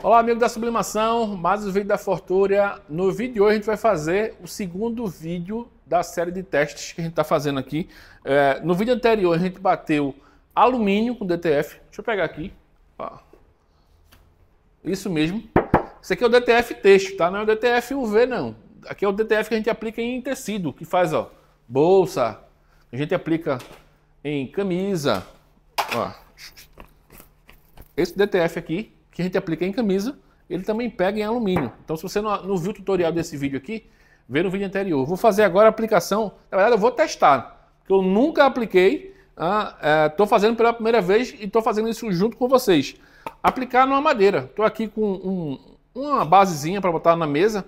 Olá, amigo da Sublimação, mais um vídeo da Fortúria. No vídeo de hoje a gente vai fazer o segundo vídeo da série de testes que a gente está fazendo aqui. É, no vídeo anterior a gente bateu alumínio com DTF. Deixa eu pegar aqui. Ó. Isso mesmo. Esse aqui é o DTF texto, tá? Não é o DTF UV, não. Aqui é o DTF que a gente aplica em tecido, que faz, ó, bolsa. A gente aplica em camisa, ó. Esse DTF aqui que a gente aplica em camisa, ele também pega em alumínio. Então, se você não, não viu o tutorial desse vídeo aqui, vê no vídeo anterior. Vou fazer agora a aplicação, na verdade eu vou testar, porque eu nunca apliquei, estou ah, é, fazendo pela primeira vez e estou fazendo isso junto com vocês. Aplicar numa madeira. Estou aqui com um, uma basezinha para botar na mesa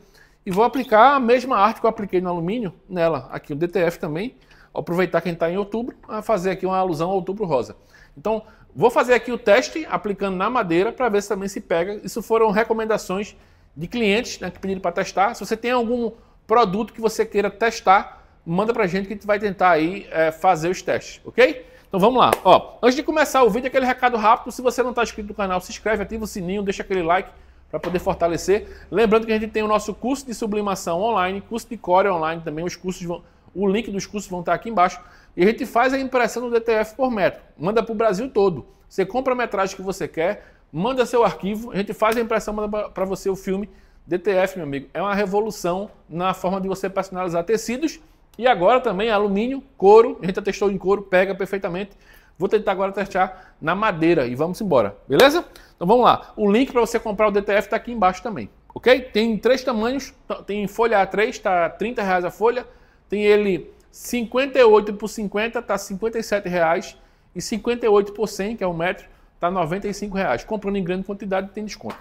e vou aplicar a mesma arte que eu apliquei no alumínio nela. Aqui o DTF também aproveitar quem está em outubro a fazer aqui uma alusão ao outubro rosa. Então, vou fazer aqui o teste aplicando na madeira para ver se também se pega. Isso foram recomendações de clientes né, que pediram para testar. Se você tem algum produto que você queira testar, manda para a gente que a gente vai tentar aí é, fazer os testes, ok? Então vamos lá. Ó, antes de começar o vídeo, aquele recado rápido. Se você não está inscrito no canal, se inscreve, ativa o sininho, deixa aquele like para poder fortalecer. Lembrando que a gente tem o nosso curso de sublimação online, curso de core online também. Os cursos vão o link dos cursos vão estar aqui embaixo. E a gente faz a impressão do DTF por metro. Manda para o Brasil todo. Você compra a metragem que você quer, manda seu arquivo, a gente faz a impressão, manda para você o filme. DTF, meu amigo, é uma revolução na forma de você personalizar tecidos. E agora também é alumínio, couro. A gente já testou em couro, pega perfeitamente. Vou tentar agora testar na madeira e vamos embora, beleza? Então vamos lá. O link para você comprar o DTF está aqui embaixo também, ok? Tem três tamanhos, tem folha A3, está R$ reais a folha tem ele 58 por 50 tá 57 reais e 58 por 100 que é o um metro tá 95 reais. Comprando em grande quantidade tem desconto.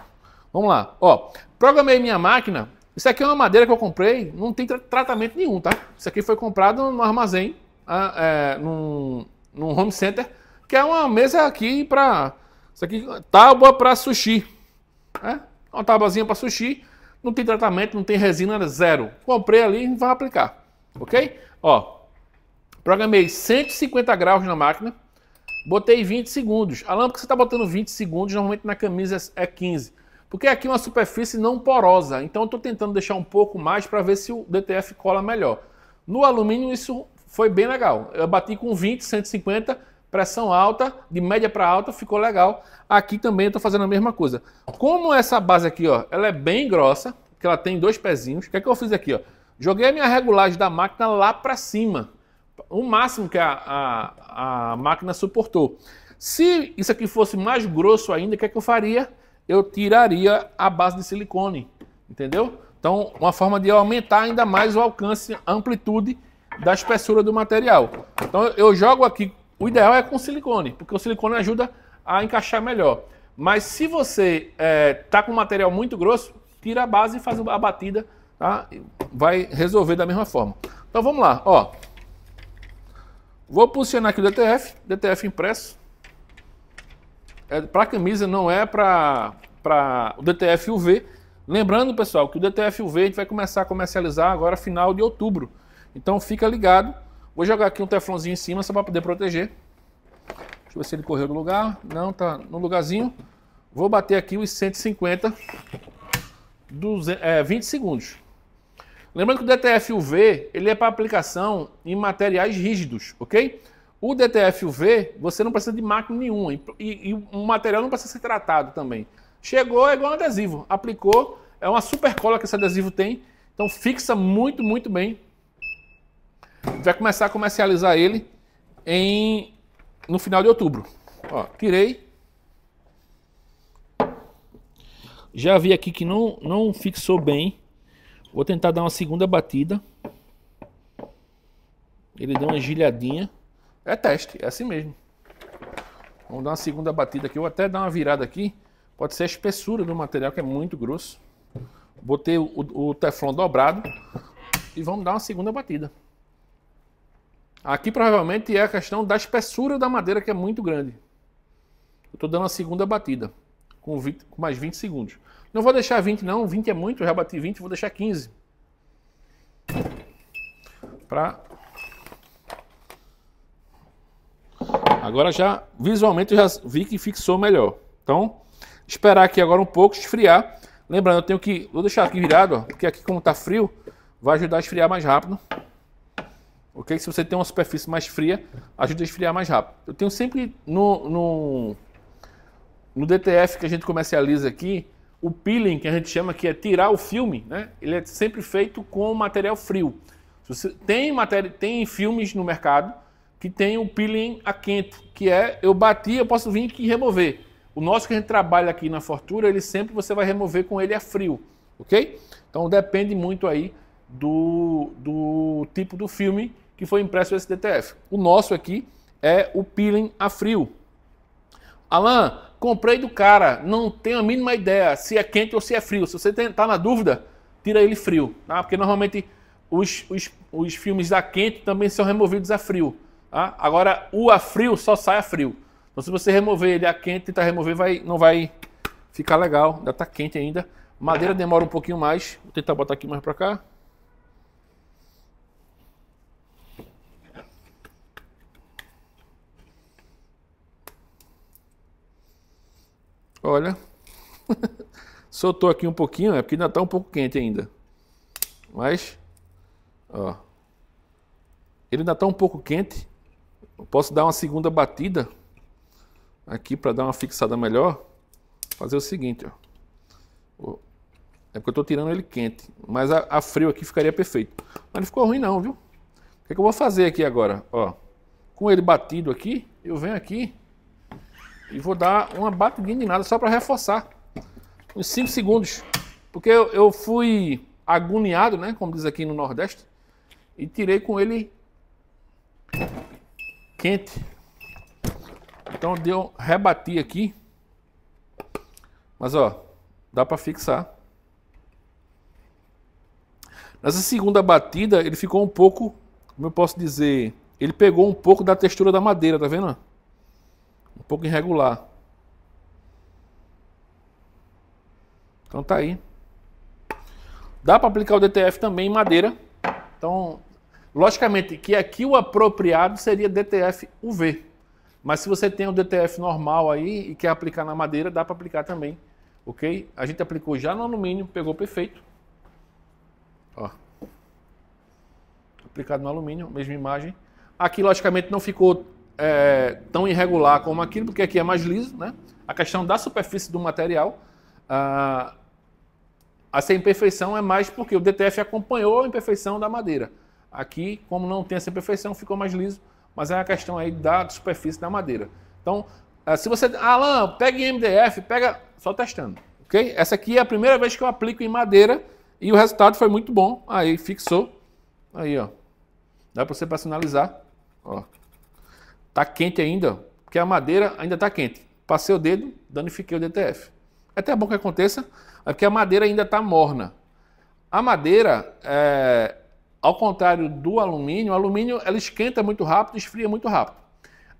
Vamos lá, ó, programei minha máquina. Isso aqui é uma madeira que eu comprei, não tem tratamento nenhum, tá? Isso aqui foi comprado no armazém, a, ah, é, num, num home center, que é uma mesa aqui para isso aqui tábua para sushi, é, Uma tábuazinha para sushi, não tem tratamento, não tem resina, zero. Comprei ali e vai aplicar. Ok? Ó, programei 150 graus na máquina, botei 20 segundos. A lâmpada que você está botando 20 segundos, normalmente na camisa é 15. Porque aqui é uma superfície não porosa, então eu estou tentando deixar um pouco mais para ver se o DTF cola melhor. No alumínio isso foi bem legal. Eu bati com 20, 150, pressão alta, de média para alta, ficou legal. Aqui também estou fazendo a mesma coisa. Como essa base aqui, ó, ela é bem grossa, que ela tem dois pezinhos, o que é que eu fiz aqui, ó? Joguei a minha regulagem da máquina lá para cima, o máximo que a, a, a, máquina suportou. Se isso aqui fosse mais grosso ainda, o que, é que eu faria? Eu tiraria a base de silicone, entendeu? Então, uma forma de aumentar ainda mais o alcance, a amplitude da espessura do material. Então, eu jogo aqui, o ideal é com silicone, porque o silicone ajuda a encaixar melhor. Mas se você está eh, é, com um material muito grosso, tira a base e faz a batida tá? vai resolver da mesma forma. Então vamos lá, ó. Vou posicionar aqui o DTF, DTF impresso. É para camisa, não é para o DTF UV. Lembrando, pessoal, que o DTF UV a gente vai começar a comercializar agora final de outubro. Então fica ligado. Vou jogar aqui um teflonzinho em cima só para poder proteger. Deixa eu ver se ele correu do lugar. Não, tá no lugarzinho. Vou bater aqui os 150, 200, é, 20 segundos. Lembrando que o DTF-UV ele é para aplicação em materiais rígidos, ok? O DTF-UV você não precisa de máquina nenhuma e, e, e o material não precisa ser tratado também. Chegou é igual um adesivo, aplicou, é uma super cola que esse adesivo tem, então fixa muito, muito bem. Vai começar a comercializar ele em no final de outubro. Ó, tirei. Já vi aqui que não, não fixou bem Vou tentar dar uma segunda batida. Ele deu uma gilhadinha. É teste, é assim mesmo. Vamos dar uma segunda batida aqui. Vou até dar uma virada aqui. Pode ser a espessura do material, que é muito grosso. Botei o, o teflon dobrado. E vamos dar uma segunda batida. Aqui provavelmente é a questão da espessura da madeira, que é muito grande. Eu estou dando a segunda batida. Com, 20, com mais 20 segundos. Não vou deixar 20 não, 20 é muito, já bati 20, vou deixar 15. Pra... Agora já, visualmente, eu já vi que fixou melhor. Então, esperar aqui agora um pouco, esfriar. Lembrando, eu tenho que... Vou deixar aqui virado, ó, porque aqui como tá frio, vai ajudar a esfriar mais rápido. Ok? Se você tem uma superfície mais fria, ajuda a esfriar mais rápido. Eu tenho sempre no, no, no DTF que a gente comercializa aqui, o peeling, que a gente chama que é tirar o filme, né? ele é sempre feito com material frio. Tem, matéria, tem filmes no mercado que tem o peeling a quente, que é eu bati, eu posso vir aqui e remover. O nosso que a gente trabalha aqui na Fortura, ele sempre você vai remover com ele a frio, ok? Então depende muito aí do, do tipo do filme que foi impresso esse DTF. O nosso aqui é o peeling a frio. Alan, comprei do cara, não tenho a mínima ideia se é quente ou se é frio. Se você está na dúvida, tira ele frio, tá? Porque normalmente os, os, os filmes a quente também são removidos a frio, tá? Agora, o a frio só sai a frio. Então, se você remover ele a quente, tentar remover, vai, não vai ficar legal. Ainda está quente ainda. Madeira demora um pouquinho mais. Vou tentar botar aqui mais para cá. Olha, soltou aqui um pouquinho, é porque ainda está um pouco quente ainda. Mas, ó, ele ainda está um pouco quente. Eu posso dar uma segunda batida aqui para dar uma fixada melhor. Fazer o seguinte, ó. É porque eu estou tirando ele quente, mas a, a, frio aqui ficaria perfeito. Mas não ficou ruim não, viu? O que, é que eu vou fazer aqui agora? Ó, com ele batido aqui, eu venho aqui e vou dar uma batidinha de nada só para reforçar. Uns 5 segundos. Porque eu, eu fui agoniado, né? Como diz aqui no Nordeste. E tirei com ele quente. Então deu, rebati aqui. Mas ó, dá para fixar. Nessa segunda batida, ele ficou um pouco, como eu posso dizer, ele pegou um pouco da textura da madeira, tá vendo? um pouco irregular. Então tá aí. Dá para aplicar o DTF também em madeira. Então, logicamente que aqui o apropriado seria DTF UV. Mas se você tem o DTF normal aí e quer aplicar na madeira, dá para aplicar também, ok? A gente aplicou já no alumínio, pegou perfeito. Ó. Aplicado no alumínio, mesma imagem. Aqui, logicamente, não ficou é, tão irregular como aquilo, porque aqui é mais liso, né? A questão da superfície do material, ah, essa imperfeição é mais porque o DTF acompanhou a imperfeição da madeira. Aqui, como não tem essa imperfeição, ficou mais liso, mas é a questão aí da superfície da madeira. Então, é, se você... Alan, pega em MDF, pega... Só testando, ok? Essa aqui é a primeira vez que eu aplico em madeira e o resultado foi muito bom. Aí, fixou. Aí, ó. Dá para você personalizar, ó. Está quente ainda, porque a madeira ainda está quente. Passei o dedo, danifiquei o DTF. É até bom que aconteça, é porque a madeira ainda está morna. A madeira, é, ao contrário do alumínio, o alumínio ela esquenta muito rápido, esfria muito rápido.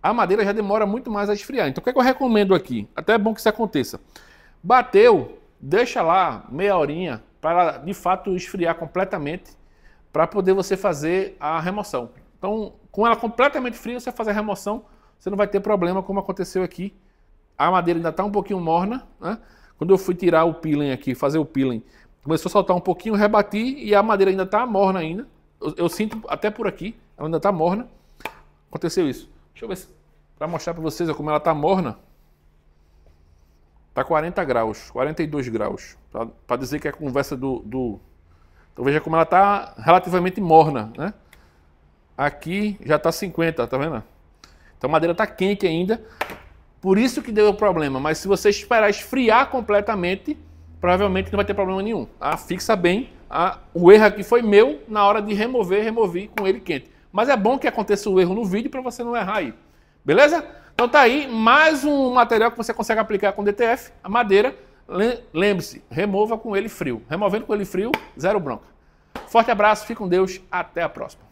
A madeira já demora muito mais a esfriar. Então, o que, é que eu recomendo aqui? Até é bom que isso aconteça. Bateu, deixa lá meia horinha para de fato esfriar completamente, para poder você fazer a remoção. Então, com ela completamente fria, você faz a remoção, você não vai ter problema como aconteceu aqui. A madeira ainda está um pouquinho morna, né? Quando eu fui tirar o peeling aqui, fazer o peeling, começou a soltar um pouquinho, rebati e a madeira ainda está morna ainda. Eu, eu, sinto até por aqui, ela ainda está morna. Aconteceu isso. Deixa eu ver se, para mostrar para vocês como ela está morna. Está 40 graus, 42 graus, para dizer que é a conversa do, do... Então veja como ela está relativamente morna, né? Aqui já está 50, tá vendo? Então a madeira está quente ainda. Por isso que deu o problema. Mas se você esperar esfriar completamente, provavelmente não vai ter problema nenhum. Ah, fixa bem. Ah, o erro aqui foi meu na hora de remover, removi com ele quente. Mas é bom que aconteça o erro no vídeo para você não errar aí. Beleza? Então tá aí mais um material que você consegue aplicar com DTF, a madeira. Lembre-se, remova com ele frio. Removendo com ele frio, zero bronca. Forte abraço, fique com Deus, até a próxima.